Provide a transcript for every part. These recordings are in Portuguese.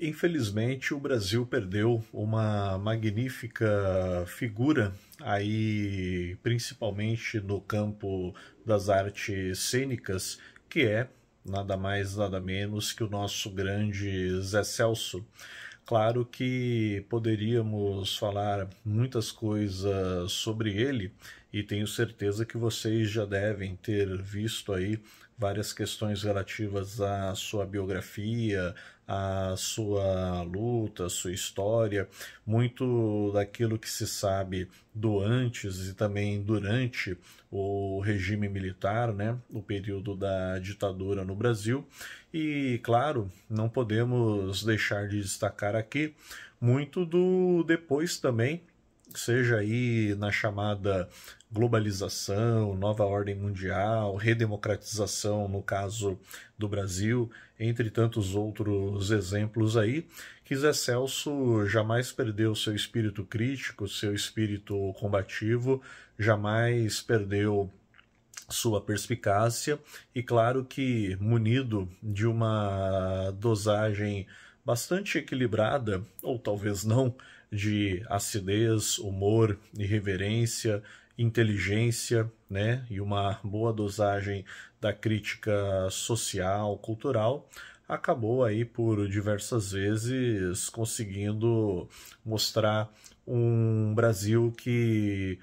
Infelizmente, o Brasil perdeu uma magnífica figura aí, principalmente no campo das artes cênicas, que é nada mais nada menos que o nosso grande Zé Celso. Claro que poderíamos falar muitas coisas sobre ele e tenho certeza que vocês já devem ter visto aí várias questões relativas à sua biografia, à sua luta, à sua história, muito daquilo que se sabe do antes e também durante o regime militar, né, o período da ditadura no Brasil. E, claro, não podemos deixar de destacar aqui muito do depois também, seja aí na chamada globalização, nova ordem mundial, redemocratização, no caso do Brasil, entre tantos outros exemplos aí, que Zé Celso jamais perdeu seu espírito crítico, seu espírito combativo, jamais perdeu sua perspicácia e claro que munido de uma dosagem bastante equilibrada ou talvez não de acidez, humor, irreverência inteligência né, e uma boa dosagem da crítica social, cultural, acabou aí por diversas vezes conseguindo mostrar um Brasil que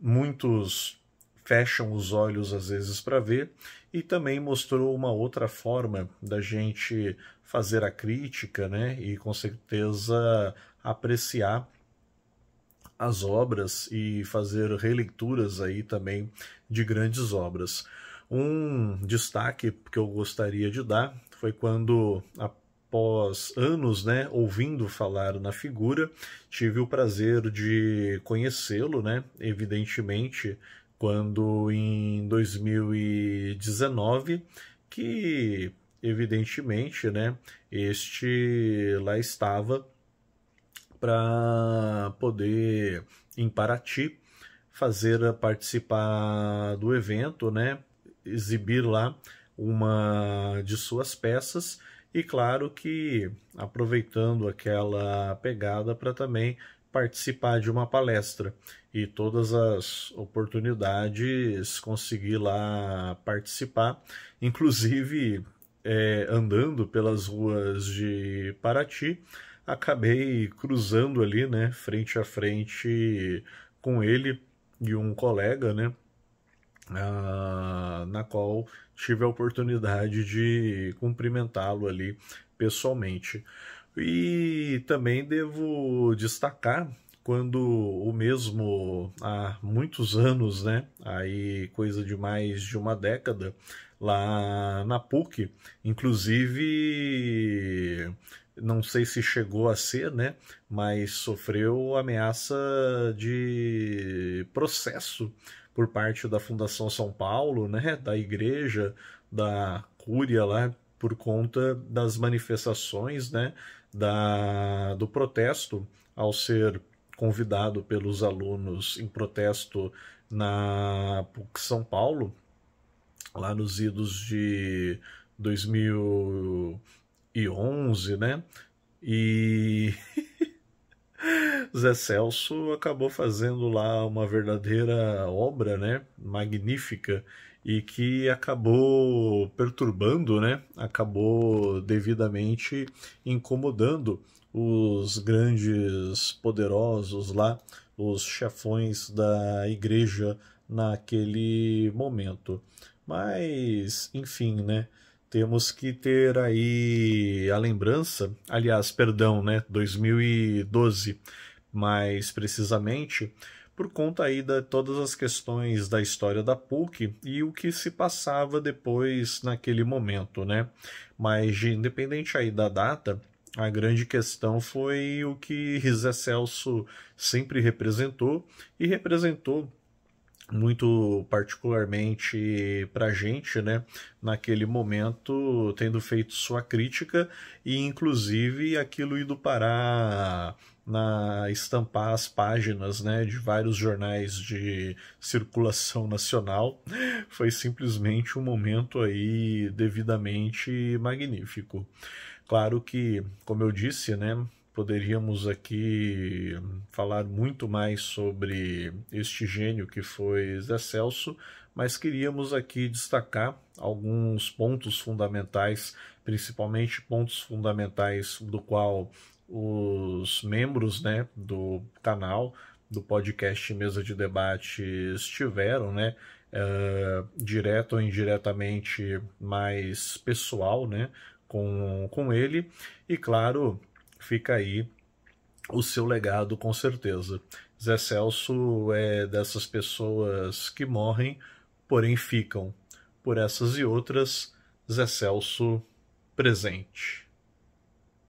muitos fecham os olhos às vezes para ver e também mostrou uma outra forma da gente fazer a crítica, né, e com certeza apreciar as obras e fazer releituras aí também de grandes obras. Um destaque que eu gostaria de dar foi quando após anos, né, ouvindo falar na figura, tive o prazer de conhecê-lo, né, evidentemente, quando em 2019 que evidentemente, né, este lá estava para poder em Paraty fazer eh, participar do evento, né? Exibir lá uma de suas peças e claro que aproveitando aquela pegada para também participar de uma palestra e todas as oportunidades conseguir lá participar, inclusive é, andando pelas ruas de Paraty, acabei cruzando ali, né, frente a frente com ele e um colega, né, ah, na qual tive a oportunidade de cumprimentá-lo ali pessoalmente. E também devo destacar quando o mesmo há muitos anos, né, aí coisa de mais de uma década, lá na PUC, inclusive não sei se chegou a ser, né, mas sofreu ameaça de processo por parte da Fundação São Paulo, né, da igreja, da cúria lá, por conta das manifestações, né, da, do protesto ao ser convidado pelos alunos em protesto na PUC São Paulo, lá nos idos de 2000 2011, né? E Zé Celso acabou fazendo lá uma verdadeira obra, né? Magnífica e que acabou perturbando, né? Acabou devidamente incomodando os grandes poderosos lá, os chefões da igreja naquele momento. Mas, enfim, né? temos que ter aí a lembrança, aliás, perdão, né, 2012, mais precisamente, por conta aí de todas as questões da história da PUC e o que se passava depois naquele momento, né? Mas independente aí da data, a grande questão foi o que Zé Celso sempre representou e representou muito particularmente para a gente, né, naquele momento, tendo feito sua crítica e, inclusive, aquilo ido parar na estampar as páginas, né, de vários jornais de circulação nacional, foi simplesmente um momento aí devidamente magnífico. Claro que, como eu disse, né, poderíamos aqui falar muito mais sobre este gênio que foi Zé Celso, mas queríamos aqui destacar alguns pontos fundamentais, principalmente pontos fundamentais do qual os membros né, do canal, do podcast Mesa de Debate estiveram, né? Uh, direto ou indiretamente mais pessoal, né? Com, com ele e claro fica aí o seu legado com certeza. Zé Celso é dessas pessoas que morrem, porém ficam. Por essas e outras, Zé Celso presente.